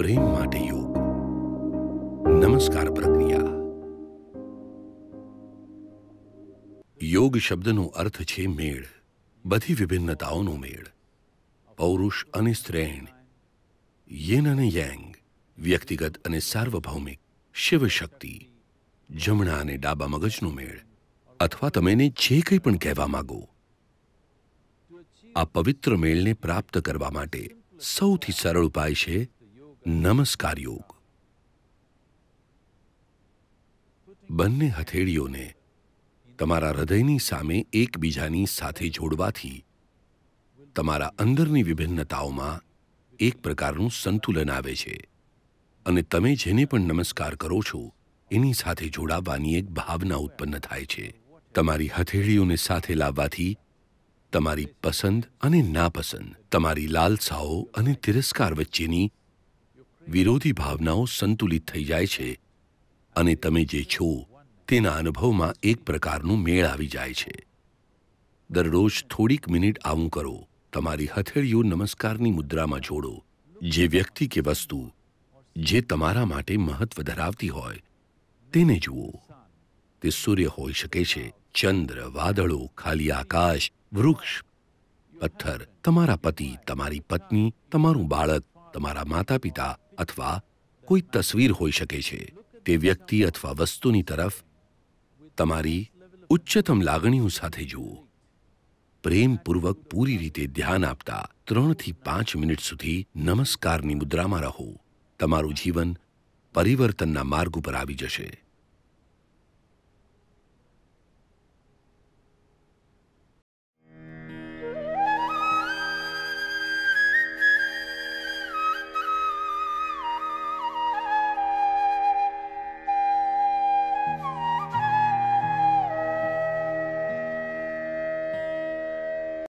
પ્રેમ માટે યોગ નમસ્કાર પ્રક્રિયા યોગ શબ્દનો અર્થ છે મેળ બધી વિભિન્નતાઓનો મેળ પૌરુષ અને સ્ત્રેણ યેન અને યાંગ વ્યક્તિગત અને સાર્વભૌમિક શિવ શક્તિ જમણા અને ડાબા મગજનો મેળ અથવા તમે એને જે કંઈ પણ કહેવા માગો આ પવિત્ર મેળને પ્રાપ્ત કરવા માટે સૌથી સરળ ઉપાય છે નમસ્કાર યોગ બંને હથેળીઓને તમારા હૃદયની સામે એકબીજાની સાથે જોડવાથી તમારા અંદરની વિભિન્નતાઓમાં એક પ્રકારનું સંતુલન આવે છે અને તમે જેને પણ નમસ્કાર કરો છો એની સાથે જોડાવાની એક ભાવના ઉત્પન્ન થાય છે તમારી હથેળીઓને સાથે લાવવાથી તમારી પસંદ અને નાપસંદ તમારી લાલસાઓ અને તિરસ્કાર વચ્ચેની વિરોધી ભાવનાઓ સંતુલિત થઈ જાય છે અને તમે જે છો તેના અનુભવમાં એક પ્રકારનું મેળ આવી જાય છે દરરોજ થોડીક મિનિટ આવું કરો તમારી હથેળીઓ નમસ્કારની મુદ્રામાં જોડો જે વ્યક્તિ કે વસ્તુ જે તમારા માટે મહત્વ ધરાવતી હોય તેને જુઓ તે સૂર્ય હોઈ શકે છે ચંદ્ર વાદળો ખાલી આકાશ વૃક્ષ પથ્થર તમારા પતિ તમારી પત્ની તમારું બાળક તમારા માતા પિતા અથવા કોઈ તસવીર હોઈ શકે છે તે વ્યક્તિ અથવા વસ્તુની તરફ તમારી ઉચ્ચતમ લાગણીઓ સાથે જુઓ પ્રેમપૂર્વક પૂરી રીતે ધ્યાન આપતા ત્રણથી પાંચ મિનિટ સુધી નમસ્કારની મુદ્રામાં રહો તમારું જીવન પરિવર્તનના માર્ગ ઉપર આવી જશે